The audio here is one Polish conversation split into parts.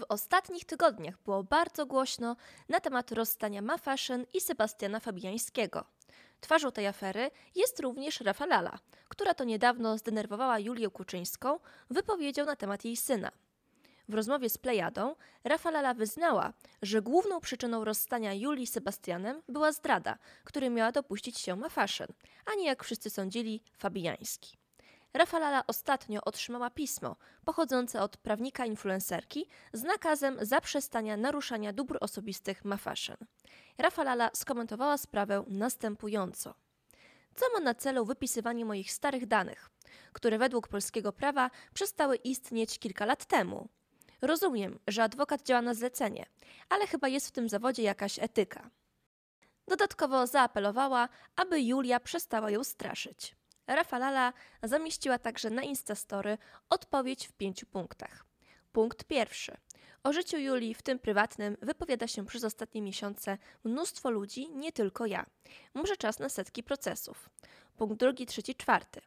W ostatnich tygodniach było bardzo głośno na temat rozstania Ma Fashion i Sebastiana Fabiańskiego. Twarzą tej afery jest również Rafa Lala, która to niedawno zdenerwowała Julię Kuczyńską wypowiedzią na temat jej syna. W rozmowie z Plejadą Rafa Lala wyznała, że główną przyczyną rozstania Julii z Sebastianem była zdrada, której miała dopuścić się Ma Fashion, a nie jak wszyscy sądzili Fabiański. Rafa Lala ostatnio otrzymała pismo pochodzące od prawnika influencerki z nakazem zaprzestania naruszania dóbr osobistych Mafaszyn. Rafa Lala skomentowała sprawę następująco. Co ma na celu wypisywanie moich starych danych, które według polskiego prawa przestały istnieć kilka lat temu? Rozumiem, że adwokat działa na zlecenie, ale chyba jest w tym zawodzie jakaś etyka. Dodatkowo zaapelowała, aby Julia przestała ją straszyć. Rafalala zamieściła także na Instastory odpowiedź w pięciu punktach. Punkt pierwszy. O życiu Julii, w tym prywatnym, wypowiada się przez ostatnie miesiące mnóstwo ludzi, nie tylko ja. Muszę czas na setki procesów. Punkt drugi, trzeci, czwarty.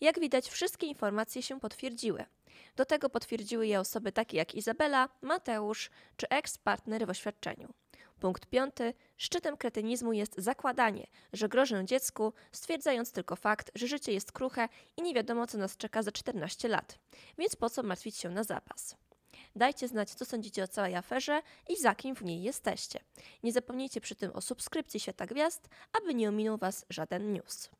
Jak widać, wszystkie informacje się potwierdziły. Do tego potwierdziły je osoby takie jak Izabela, Mateusz czy eks-partner w oświadczeniu. Punkt piąty. Szczytem kretynizmu jest zakładanie, że grożę dziecku, stwierdzając tylko fakt, że życie jest kruche i nie wiadomo, co nas czeka za 14 lat. Więc po co martwić się na zapas? Dajcie znać, co sądzicie o całej aferze i za kim w niej jesteście. Nie zapomnijcie przy tym o subskrypcji Świata Gwiazd, aby nie ominął Was żaden news.